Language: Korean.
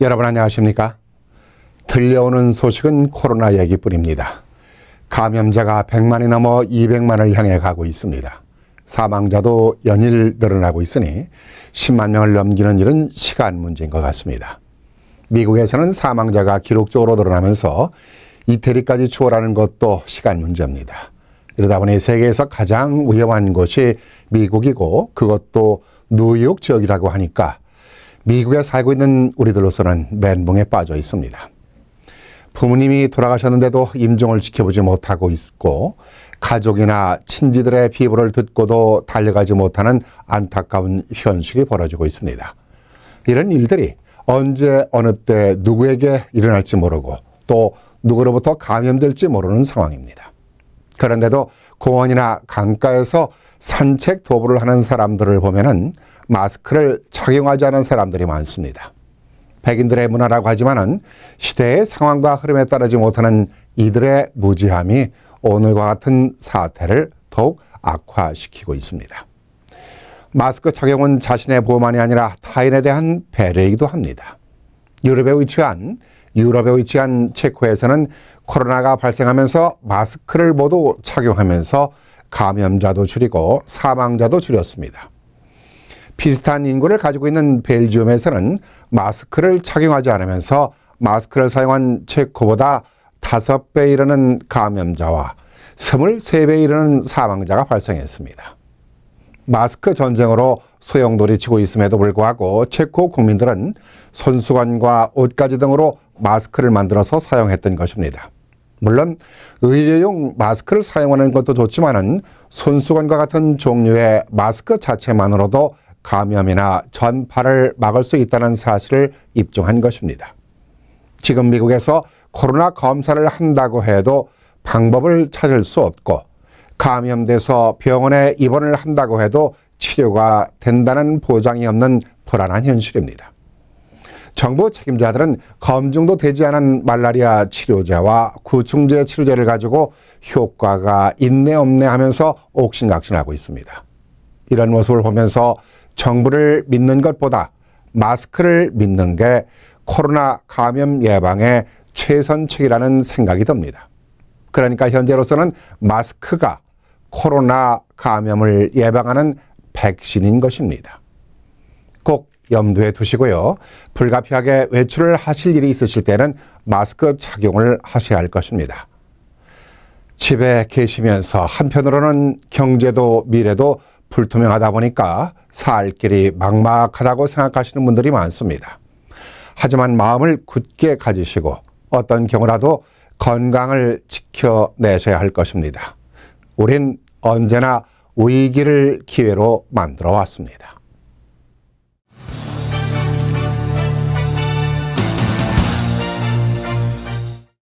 여러분 안녕하십니까? 들려오는 소식은 코로나 얘기뿐입니다. 감염자가 100만이 넘어 200만을 향해 가고 있습니다. 사망자도 연일 늘어나고 있으니 10만 명을 넘기는 일은 시간 문제인 것 같습니다. 미국에서는 사망자가 기록적으로 늘어나면서 이태리까지 추월하는 것도 시간 문제입니다. 이러다 보니 세계에서 가장 위험한 곳이 미국이고 그것도 뉴욕 지역이라고 하니까 미국에 살고 있는 우리들로서는 멘붕에 빠져 있습니다. 부모님이 돌아가셨는데도 임종을 지켜보지 못하고 있고 가족이나 친지들의 비보를 듣고도 달려가지 못하는 안타까운 현실이 벌어지고 있습니다. 이런 일들이 언제 어느 때 누구에게 일어날지 모르고 또 누구로부터 감염될지 모르는 상황입니다. 그런데도 공원이나 강가에서 산책 도보를 하는 사람들을 보면은 마스크를 착용하지 않은 사람들이 많습니다. 백인들의 문화라고 하지만은 시대의 상황과 흐름에 따르지 못하는 이들의 무지함이 오늘과 같은 사태를 더욱 악화시키고 있습니다. 마스크 착용은 자신의 보호만이 아니라 타인에 대한 배려이기도 합니다. 유럽에 위치한 유럽에 위치한 체코에서는 코로나가 발생하면서 마스크를 모두 착용하면서 감염자도 줄이고 사망자도 줄였습니다. 비슷한 인구를 가지고 있는 벨지움에서는 마스크를 착용하지 않으면서 마스크를 사용한 체코보다 5배 이르는 감염자와 23배 이르는 사망자가 발생했습니다. 마스크 전쟁으로 소용돌이 치고 있음에도 불구하고 체코 국민들은 손수건과 옷가지 등으로 마스크를 만들어서 사용했던 것입니다. 물론 의료용 마스크를 사용하는 것도 좋지만 은 손수건과 같은 종류의 마스크 자체만으로도 감염이나 전파를 막을 수 있다는 사실을 입증한 것입니다. 지금 미국에서 코로나 검사를 한다고 해도 방법을 찾을 수 없고 감염돼서 병원에 입원을 한다고 해도 치료가 된다는 보장이 없는 불안한 현실입니다. 정부 책임자들은 검증도 되지 않은 말라리아 치료제와 구충제 치료제를 가지고 효과가 있네 없네 하면서 옥신각신하고 있습니다. 이런 모습을 보면서 정부를 믿는 것보다 마스크를 믿는 게 코로나 감염 예방의 최선책이라는 생각이 듭니다. 그러니까 현재로서는 마스크가 코로나 감염을 예방하는 백신인 것입니다. 꼭 염두에 두시고요. 불가피하게 외출을 하실 일이 있으실 때는 마스크 착용을 하셔야 할 것입니다. 집에 계시면서 한편으로는 경제도 미래도 불투명하다 보니까 살 길이 막막하다고 생각하시는 분들이 많습니다. 하지만 마음을 굳게 가지시고 어떤 경우라도 건강을 지켜내셔야 할 것입니다. 우린 언제나 위기를 기회로 만들어 왔습니다.